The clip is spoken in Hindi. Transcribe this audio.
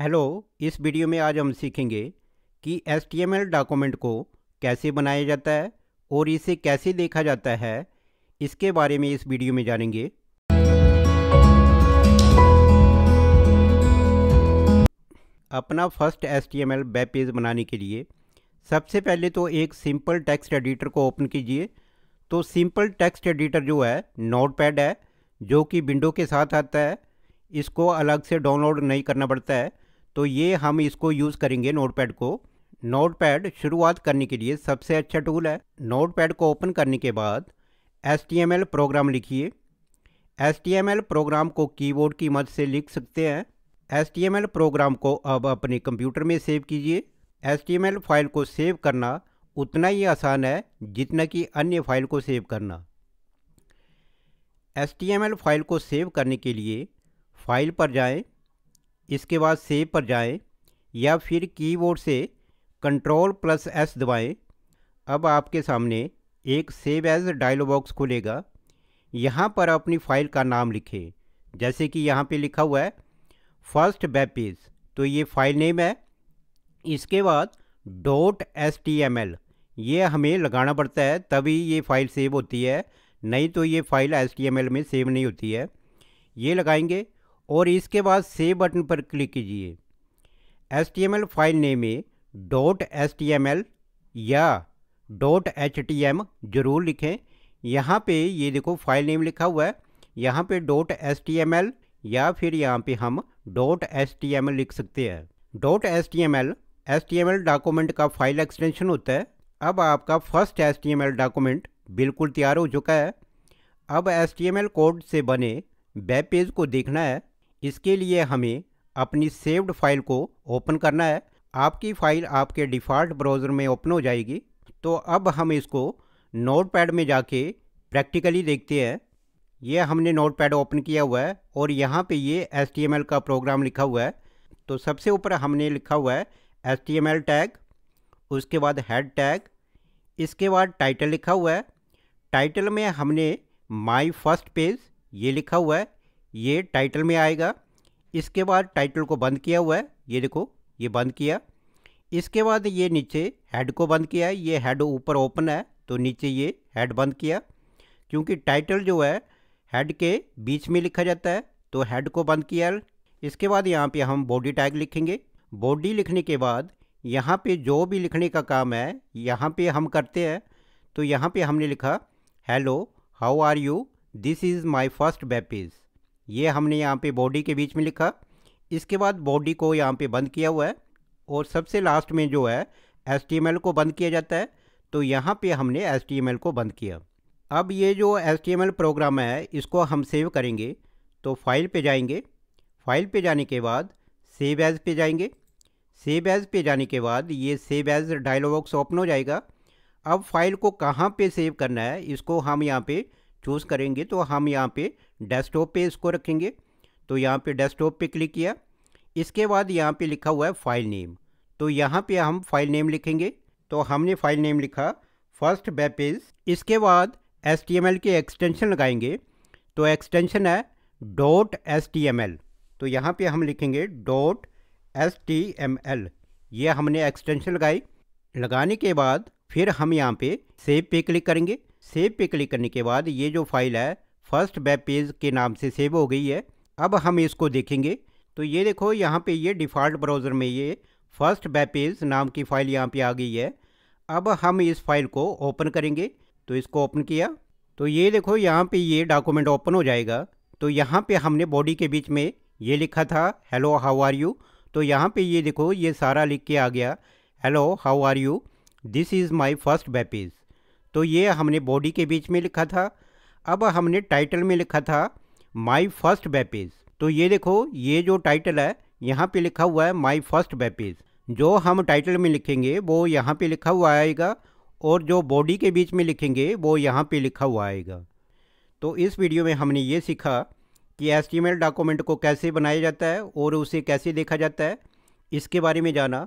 हेलो इस वीडियो में आज हम सीखेंगे कि एस डॉक्यूमेंट को कैसे बनाया जाता है और इसे कैसे देखा जाता है इसके बारे में इस वीडियो में जानेंगे अपना फर्स्ट एस वेब पेज बनाने के लिए सबसे पहले तो एक सिंपल टेक्स्ट एडिटर को ओपन कीजिए तो सिंपल टेक्स्ट एडिटर जो है नोटपैड है जो कि विंडो के साथ आता है इसको अलग से डाउनलोड नहीं करना पड़ता है तो ये हम इसको यूज़ करेंगे नोटपैड को नोटपैड शुरुआत करने के लिए सबसे अच्छा टूल है नोटपैड को ओपन करने के बाद एस प्रोग्राम लिखिए एस प्रोग्राम को कीबोर्ड की मदद से लिख सकते हैं एस प्रोग्राम को अब अपने कंप्यूटर में सेव कीजिए एस फाइल को सेव करना उतना ही आसान है जितना कि अन्य फाइल को सेव करना एस फाइल को सेव करने के लिए फाइल पर जाएं इसके बाद सेव पर जाएं या फिर कीबोर्ड से कंट्रोल प्लस एस दबाएं अब आपके सामने एक सेव एज डायलॉग बॉक्स खुलेगा यहाँ पर अपनी फ़ाइल का नाम लिखें जैसे कि यहाँ पे लिखा हुआ है फर्स्ट वेब पेज तो ये फाइल नेम है इसके बाद dot S T M L ये हमें लगाना पड़ता है तभी ये फ़ाइल सेव होती है नहीं तो ये file S T M L में सेव नहीं होती है ये लगाएंगे और इसके बाद सेव बटन पर क्लिक कीजिए एस फाइल नेम में डॉट एस या डॉट एच ज़रूर लिखें यहाँ पे ये देखो फाइल नेम लिखा हुआ है यहाँ पे डॉट एस या फिर यहाँ पे हम डॉट एस लिख सकते हैं डॉट एस टी डॉक्यूमेंट का फाइल एक्सटेंशन होता है अब आपका फर्स्ट एस डॉक्यूमेंट बिल्कुल तैयार हो चुका है अब एस कोड से बने वेब पेज को देखना है इसके लिए हमें अपनी सेव्ड फाइल को ओपन करना है आपकी फ़ाइल आपके डिफ़ॉल्ट ब्राउज़र में ओपन हो जाएगी तो अब हम इसको नोटपैड में जाके प्रैक्टिकली देखते हैं ये हमने नोटपैड ओपन किया हुआ है और यहाँ पे ये एस का प्रोग्राम लिखा हुआ है तो सबसे ऊपर हमने लिखा हुआ है एस टी टैग उसके बाद हेड टैग इसके बाद टाइटल लिखा हुआ है टाइटल में हमने माई फर्स्ट पेज ये लिखा हुआ है ये टाइटल में आएगा इसके बाद टाइटल को बंद किया हुआ है ये देखो ये बंद किया इसके बाद ये नीचे हेड को बंद किया है ये हेड ऊपर ओपन है तो नीचे ये हेड बंद किया क्योंकि टाइटल जो है हेड के बीच में लिखा जाता है तो हेड को बंद किया इसके बाद यहाँ पे हम बॉडी टैग लिखेंगे बॉडी लिखने के बाद यहाँ पे जो भी लिखने का काम है यहाँ पे हम करते हैं तो यहाँ पे हमने लिखा hello how are you this is my first webpage ये हमने यहाँ पे बॉडी के बीच में लिखा इसके बाद बॉडी को यहाँ पे बंद किया हुआ है और सबसे लास्ट में जो है एस को बंद किया जाता है तो यहाँ पे हमने एस को बंद किया अब ये जो एस प्रोग्राम है इसको हम सेव करेंगे तो फाइल पे जाएंगे फाइल पे जाने के बाद सेव एज़ पे जाएंगे सेव एज़ पे जाने के बाद ये save as dialog box open हो जाएगा अब फाइल को कहाँ पे सेव करना है इसको हम यहाँ पे चूज़ करेंगे तो हम यहाँ पे डेस्कटॉप पे इसको रखेंगे तो यहाँ पे डेस्कटॉप पे क्लिक किया इसके बाद यहाँ पे लिखा हुआ है फाइल नेम तो यहाँ पे हम फाइल नेम लिखेंगे तो हमने फाइल नेम लिखा फर्स्ट वेब पेज इसके बाद एस के एक्सटेंशन लगाएंगे तो एक्सटेंशन है डॉट एस तो यहाँ पे हम लिखेंगे डॉट एस ये हमने एक्सटेंशन लगाई लगाने के बाद फिर हम यहाँ पे सेव पे क्लिक करेंगे सेव पे क्लिक करने के बाद ये जो फाइल है फर्स्ट वेब पेज के नाम से सेव हो गई है अब हम इसको देखेंगे तो ये देखो यहाँ पे ये डिफ़ॉल्ट ब्राउज़र में ये फर्स्ट वेब पेज नाम की फ़ाइल यहाँ पे आ गई है अब हम इस फाइल को ओपन करेंगे तो इसको ओपन किया तो ये देखो यहाँ पे ये डॉक्यूमेंट ओपन हो जाएगा तो यहाँ पे हमने बॉडी के बीच में ये लिखा था हेलो हाउ आर यू तो यहाँ पे ये देखो ये सारा लिख के आ गया hello how are you this is my first webpage तो ये हमने बॉडी के बीच में लिखा था अब हमने टाइटल में लिखा था माई फर्स्ट बैपीज तो ये देखो ये जो टाइटल है यहाँ पे लिखा हुआ है माई फर्स्ट बैपीज जो हम टाइटल में लिखेंगे वो यहाँ पे लिखा हुआ आएगा और जो बॉडी के बीच में लिखेंगे वो यहाँ पे लिखा हुआ आएगा तो इस वीडियो में हमने ये सीखा कि एस डॉक्यूमेंट को कैसे बनाया जाता है और उसे कैसे देखा जाता है इसके बारे में जाना